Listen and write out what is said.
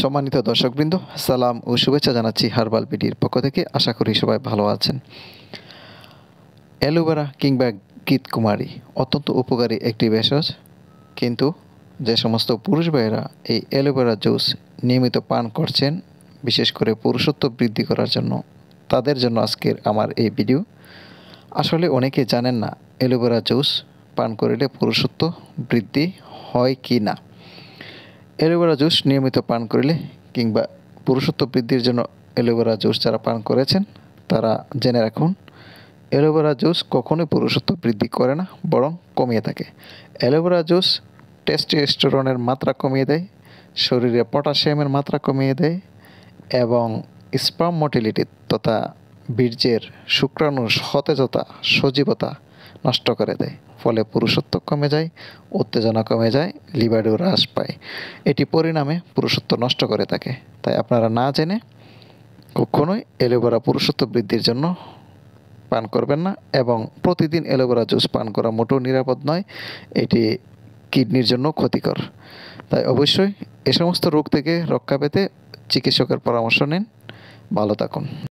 সম্মানিত দর্শকবৃন্দ সালাম ও শুভেচ্ছা জানাচ্ছি হার্বাল পিডির পক্ষ থেকে আশা করি সবাই ভালো আছেন অ্যালোভেরা কিংবা গীতকুমারী অত্যন্ত উপকারী একটি ভেষজ কিন্তু যে সমস্ত পুরুষ ভাইয়েরা এই অ্যালোভেরা জুস নিয়মিত পান করছেন বিশেষ করে পুরুষত্ব বৃদ্ধি করার জন্য তাদের জন্য আজকের আমার এই ভিডিও আসলে অনেকে জানেন না অ্যালোভেরা জুস পান করলে পুরুষত্ব বৃদ্ধি হয় কি না অ্যালোভেরা জুস নিয়মিত পান করিলে কিংবা পুরুষত্ব বৃদ্ধির জন্য অ্যালোভেরা জুস যারা পান করেছেন তারা জেনে রাখুন অ্যালোভেরা জুস কখনোই পুরুষত্ব বৃদ্ধি করে না বরং কমিয়ে থাকে অ্যালোভেরা জুস টেস্টোস্টেরনের মাত্রা কমিয়ে দেয় শরীরে পটাশিয়ামের মাত্রা কমিয়ে দেয় এবং স্পাম মোটিলিটি তথা বীর্যের শুক্রাণুর সতেজতা সজীবতা নষ্ট করে দেয় ফলে পুরুষত্ব কমে যায় উত্তেজনা কমে যায় লিবাডো হ্রাস পায় এটি পরিণামে পুরুষত্ব নষ্ট করে থাকে তাই আপনারা না জেনে কখনোই অ্যালোভেরা পুরুষত্ব বৃদ্ধির জন্য পান করবেন না এবং প্রতিদিন অ্যালোভেরা জুস পান করা মোটেও নিরাপদ নয় এটি কিডনির জন্য ক্ষতিকর তাই অবশ্যই এ সমস্ত রোগ থেকে রক্ষা পেতে চিকিৎসকের পরামর্শ নিন ভালো থাকুন